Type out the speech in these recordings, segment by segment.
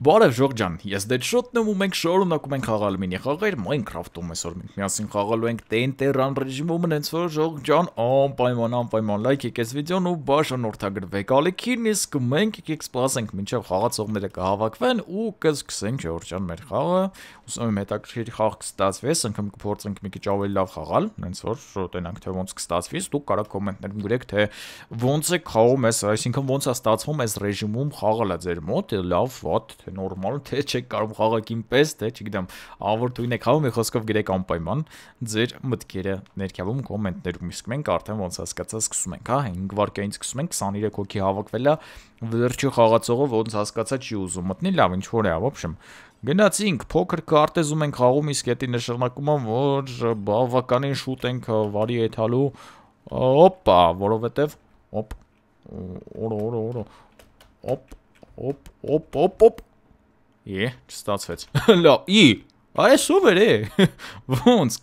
Բարև Ժորջան, ես Դեդ Շոտն եմ ու մենք շարունակում ենք խաղալ մինի խաղեր Minecraft-ում։ Այսօր մենք միասին խաղալու ենք TNT Run ռեժիմում, հենց որ Ժորջան անպայման անպայման լայք եկես վիդեոն ու բաժանորդագրվեք ալիքին, իսկ մենք եկեք սպասենք մինչև խաղացողները կհավաքվեն ու կսկսենք Ժորջան մեր խաղը։ Ուսում եմ հետաքրքիր խաղ կստացվի, ասենք կփորձենք մի քիչ ավելի լավ խաղալ, հենց որ շոտենանք թե ոնց կստացվի, դուք կարող կոմենտներում գրեք թե ոնց է խաղում այս, այսինքն ոնց է ստացվում այս ռեժիմում խաղալը ձեր մոտ, լավ, վատ, թե նորմալ, թե չեք կարող խաղակին պես, թե չգիտեմ, ավոր թույն եք հավում, մի խոսքով գրեք անպայման ձեր մտքերը ներքևում կոմենտներում։ Իսկ մենք արդեն ոնց հասկացա սկսում ենք, հա, 5 վարկային սկսում ենք, 23 հոգի հավաքվել է, վերջի խաղացողը ոնց հասկացա չի ուզում մտնի, լավ, ինչ որ է, ոբշեմ։ հա, Գնացինք, փոքր քարտեզում ենք խաղում, իսկ դա նշանակում է, որ բավականին շուտ ենք հա, վարի եթալու։ Օպա, որովհետև օպ օր օր օր օպ օպ օպ օպ օպ Է, չստացվեց։ Լա, ի, այս ով էր է։ Ոնց,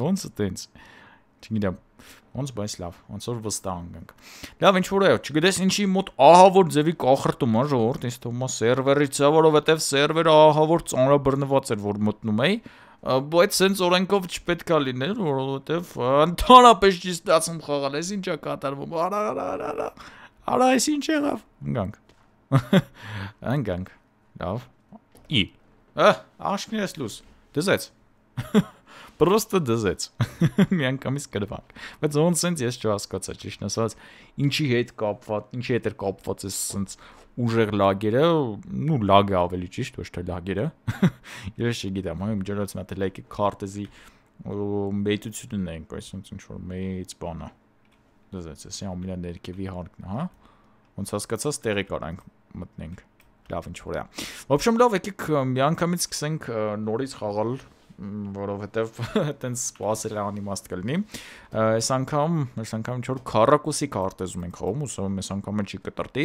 ոնց այտենց։ Չգիտեմ։ Ոնց բայց լավ, ոնց որ վստահ ենք։ Լավ, ինչ որ է, չգիտես ինչի մոտ ահավոր ձևի կախրտում է ժողովուրդ, ինձ թվում է սերվերից է, որովհետև սերվերը ահավոր ծանրաբռնված էր, որ մտնում էի բայց սենց օրենքով չպետք է լիներ, որովհետև ընդհանրապես չի ստացում խաղալ, ես ինչա կատարվում։ Արա, արա, արա, արա։ Արա, այս ինչ եղավ։ Ընկանք։ Ընկանք։ Լավ и. Ահ, աշքներս լույս։ Դզեց։ Պրոստը դզեց։ Միանգամից կրվանք։ Բայց ոնց էնց ես չհասկացա, ճիշտ ասած, ինչի հետ կապված, ինչի հետ էր կապված էս սենց ուժեղ լագերը, ու լագը ավելի ճիշտ, ոչ թե լագերը։ Ես չգիտեմ, այն միջոցն աթ լայքի քարտեզի մեծությունն է, այսինքն ինչ որ մեծ բան է։ Դզեց, ես ամենա ներքևի հարկն է, հա։ Ոնց հասկացած տեղի կարանք մտնենք լավ ինչ որ է։ Ոբշեմ լավ եկեք միանգամից սկսենք նորից խաղալ որովհետև այտենց սպասել անիմաստ կլինի։ Այս անգամ, այս անգամ 4 քարակուսի քարտեզում ենք խաղում, ուսում այս անգամը չի կտրտի։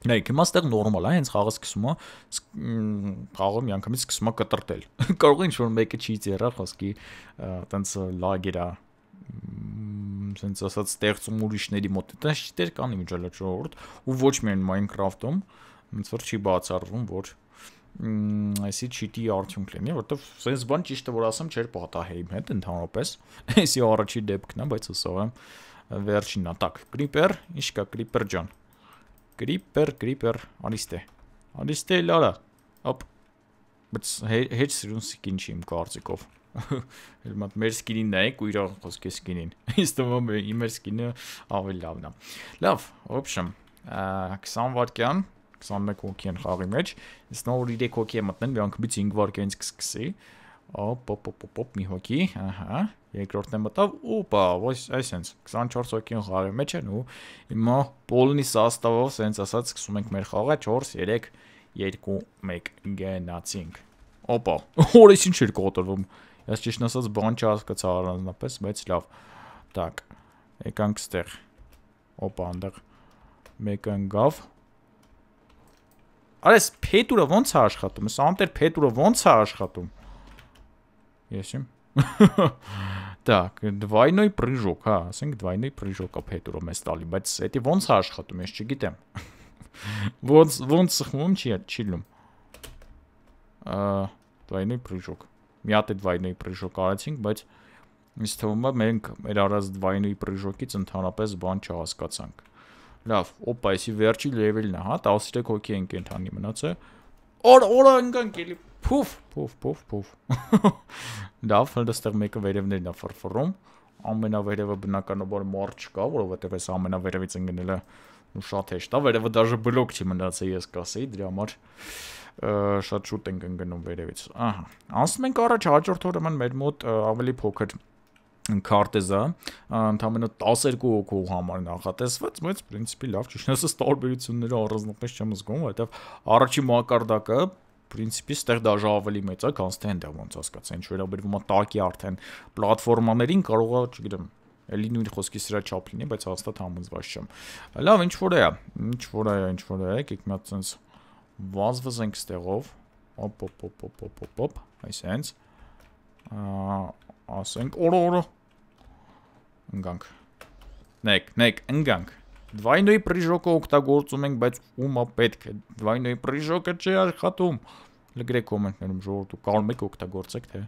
Նայեք, հիմա ստեղ նորմալ է, հենց խաղը սկսում է, խաղը միանգամից սկսում է կտրտել։ Կարող է ինչ-որ մեկը չի ծերա, խոսքի այտենց լագերա սենց ասած ստեղծում ուրիշների մոտ։ Դա շիտեր կան միջալաճորդ ու ոչ միայն Minecraft-ում, ոնց որ չի բացառվում, որ այսի չիտի արդյունք լինի, որովհետև sense բան ճիշտը որ ասեմ չէր պատահեի իմ հետ ընդհանրապես։ Այսի առաջի դեպքն է, բայց հուսով եմ վերջինն է։ Так, Creeper, ինչ կա Creeper ջան։ Creeper, Creeper, Ariste։ Ariste լարա։ Հոպ։ Բայց հետ սրուն սկին չի իմ կարծիքով։ Հիմա մեր սկինին նայեք ու իր խոսքի սկինին։ Ինձ թվում է իմ մեր սկինը ավելի լավն է։ Լավ, ոբշեմ։ 20 վարքյան 21 հոգի են խաղի մեջ, իսկ նոր 3 հոգի է մտնել, մի անգամից 5 վարկայից կսկսի։ Օպ-օպ-օպ մի հոգի, ահա, երկրորդն է մտավ, օպա, ոչ այսպես 24 հոգին խաղի մեջ են ու հիմա Պոլնի սաստավով սենց ասած սկսում ենք մեր խաղը 4 3 2 1 գնացինք։ Օպա, օրից ինչ էր կոտրվում։ Ես ճիշտ ասած բան չհասկացա առանձնապես, բայց լավ։ Так, եկանք ստեղ։ Օպա, այնտեղ մեկը ընկավ, Արես Փետուրը ո՞նց է աշխատում։ Սամտեր Փետուրը ո՞նց է աշխատում։ Ես իմ։ Так, двойной прыжок, հա, ասենք двойной прыжок է Փետուրը մեզ տալի, բայց դա ո՞նց է աշխատում, ես չգիտեմ։ Ոնց ոնց սխմում չի, չի լում։ Ա, двойной прыжок։ Մի հատ է двойной прыжок արեցինք, բայց ինձ թվում է մենք մեր առած двойной прыжокից ընդհանրապես բան չհասկացանք։ Լավ, օպա, էսի վերջի լեվելն է, հա, 13 հոգի են կենթանի մնացը։ Օր օրը ընկան գելի։ Փուֆ, փուֆ, փուֆ, փուֆ։ Լավ, հենց այստեղ մեկը վերևներն է ֆրֆռում։ Ամենավերևը բնականաբար մարջ կա, որովհետև այս ամենավերևից ընկնելը ու շատ հեշտ է, վերևը դաժե բլոկ չի մնացել ես կասեի, դրա համար շատ շուտ ենք ընկնում վերևից։ Ահա։ Անցնում ենք առաջ հաջորդ օրը մեր մոտ ավելի փոքր քարտեզը ընդամենը 12 հոգու համար նախատեսված, բայց principi լավ ճիշտ ասած տարբերությունները առանձնապես չեմ զգում, որովհետև առաջի մակարդակը principi ստեղ դաժե ավելի մեծ է, քան stand-ը ոնց հասկացա, ինչ վերաբերվում է տակի արդեն պլատֆորմաներին կարող է, չգիտեմ, էլի նույն խոսքի սրա չափ լինի, բայց հաստատ համոզված չեմ։ Լավ, ինչ որ է, ինչ որ է, ինչ որ է, եկեք մի հատ sense վազվզենք ստեղով։ Օպ օպ օպ օպ օպ օպ, այսպես։ Ահա ասենք օրորո ընկանք նեք նեք ընկանք դվայնոյի պրիժոկը օգտագործում ենք բայց ումա պետք է դվայնոյի պրիժոկը չի աշխատում լգրեք կոմենտներում ժողովուրդ ու կարող եք օգտագործեք թե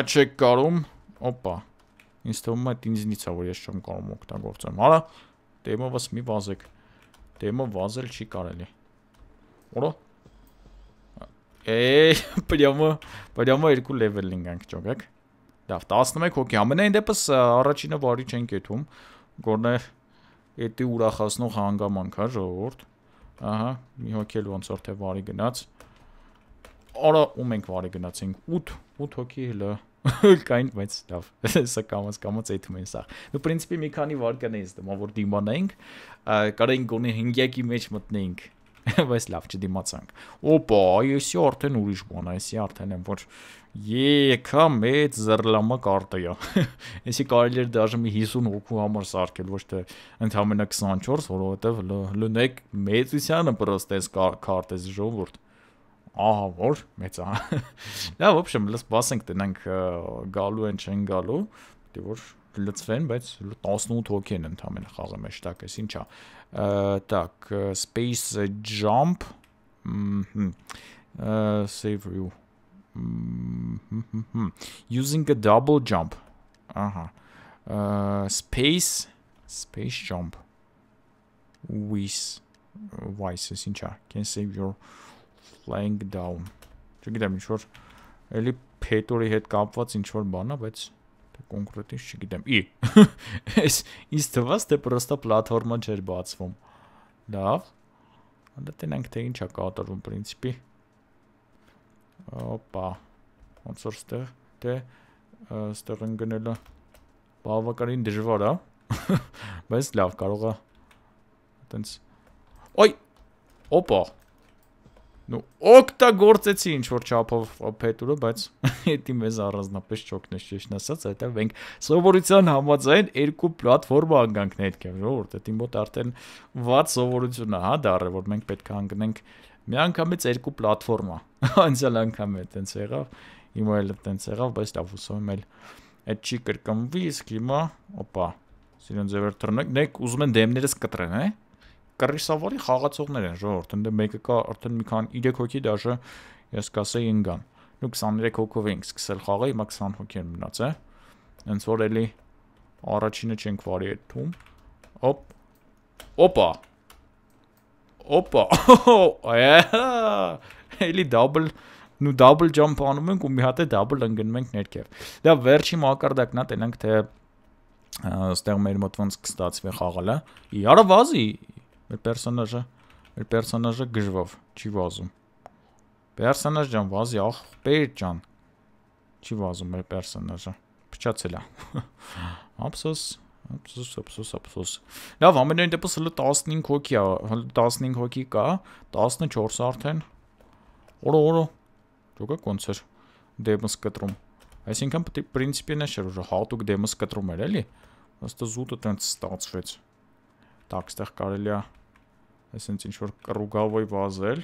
ա չեք կարող օպա ինձ թվում է ինձնից է որ ես չեմ կարող օգտագործեմ արա դեմովս մի վազեք դեմո վազել չի կարելի օրո Էյ, պրյամը, պրյամը երկու լեվել լինկանք ճոգեք։ Լավ, 11 հոգի ա։ Մենայն դեպս առաջինը վարի չենք եթում։ Գոնե էտի ուրախացնող հանգամանք հա ժողովուրդ։ Ահա, մի հոգի էլ ոնց որ թե վարի գնաց։ Արա ու մենք վարի գնացինք 8 8 հոգի հլը կային բայց լավ սա կամած կամած այդում են սա նո պրինցիպի մի քանի վարկան էինց դմա որ դիմանայինք կարային գոնե 5-ի մեջ մտնեինք բայց լավ, չդիմացանք։ Ոպա, այսի արդեն ուրիշ բան, այսի արդեն եմ, որ եկա մեծ զրլամա կարտա։ Էսի կարելի էր դաժե մի 50 հոգու համար սարքել, ոչ թե ընդհանրապես 24, որովհետև լունեք մեծությանը պրոստ էս կարտեզ ժողովուրդ։ Ահա որ մեծ է։ Լավ, ոբշեմ, լս բասենք տնանք գալու են չեն գալու, դե որ լծվեն, բայց 18 հոգի են ընդամենը խաղի մեջ, տակ, էս ինչա։ Տակ, space jump save you using a double jump. Ահա։ Space space jump with vice, էս ինչա։ Can save your flying down։ Չգիտեմ ինչ որ էլի փետորի հետ կապված ինչ որ բան է, բայց կոնկրետից չգիտեմ։ Ի։ Էս ինձ թվաց թե պրոստա պլատֆորմա չէր բացվում։ Լավ։ Հանդա տենանք թե ինչա կատարվում principi։ Օպա։ Ոնց որ ստեղ դե ստեղ ընկնելը բավականին դժվար է։ Բայց լավ, կարող է այտենց Ոյ։ Օպա։ Նու օկտագործեցի ինչ որ չափով Պետուրը, բայց դա մեզ առանձնապես չօգնեց ճիշտ ասած, այդտեղ մենք սովորության համաձայն երկու պլատֆորմա անգանքն հետ կերով, որտեղ դի մոտ արդեն ված սովորություն է, հա, դառը, որ մենք պետք է անգնենք միանգամից երկու պլատֆորմա։ Անցյալ անգամ է տենց եղավ, հիմա էլ տենց եղավ, բայց լավ ուսում եմ էլ այդ չի կրկնվի, իսկ հիմա, օպա, սիրուն ձևեր թռնեք, դեք ուզում են դեմներս կտրեն, հա՞ կռիսավորի խաղացողներ են ժողովուրդ, ընդ մեկը կա արդեն մի քան 3 հոգի դաժե ես կասեի ընկան։ Նու 23 հոգով ենք սկսել խաղը, հիմա 20 հոգի են մնաց, է։ Հենց որ էլի առաջինը չենք վարի այդ թում։ Օպ։ Օպա։ Օպա։ հա, Էլի double նու double jump անում ենք ու մի հատ է double ընկնում ենք ներքև։ Դա վերջի մակարդակն է, տենանք թե այստեղ մեր մոտ ոնց կստացվի խաղալը։ Իարա վազի, Մեր պերսոնաժը, մեր պերսոնաժը գրվով, չի վազում։ Պերսոնաժ ջան, վազի, ախպեր ջան։ Չի վազում մեր պերսոնաժը։ Փչացել է։ Ափսոս, ափսոս, ափսոս, ափսոս։ Լավ, ամենայն դեպս հələ 15 հոգի է, հələ 15 հոգի կա, 14 արդեն։ Օրո, օրո։ Ճոգա կոնցեր։ Դեմս կտրում։ Այսինքն պետք է պրինցիպին է շրջը հատուկ դեմս կտրում էր, էլի։ Ըստ զուտը տենց ստացվեց։ Так, ստեղ կարելի է այսինքն ինչ որ կռուգավոյ վազել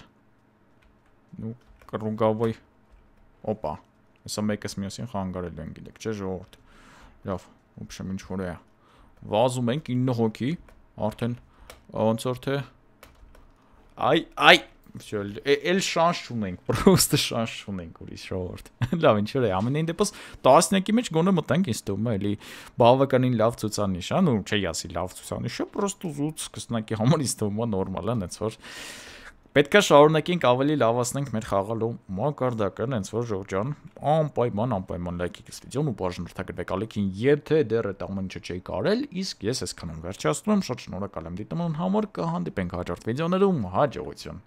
ու կռուգավոյ օպա հեսա մեկս միասին խանգարել են գիտեք չէ ժողովուրդ լավ ուբշեմ ինչ որ է վազում ենք 9 հոգի արդեն ոնց որ թե այ այ всё, էլ շանս չունենք, պրոստը շանս չունենք ուրիշ ժողովուրդ։ Լավ, ինչ որ է, ամենայն դեպս 10-յակի մեջ գոնե մտանք ինձ թվում է, էլի բավականին լավ ցուցանիշ է, ու չի ասի լավ ցուցանիշ է, պրոստը զուտ սկսնակի համար ինձ թվում է նորմալ է, այնց որ Պետքա շարունակենք ավելի լավացնենք մեր խաղալու մակարդակը, այնց որ ժողջան, անպայման անպայման լայքիք այս վիդեոն ու բաժնորդագրվեք ալիքին, եթե դեռ այդ ամենը չի կարել, իսկ ես այսքանով վերջացնում եմ, շատ շնորհակալ եմ դիտման համար, կհանդիպենք հաջորդ վիդեոներում, հաջողություն։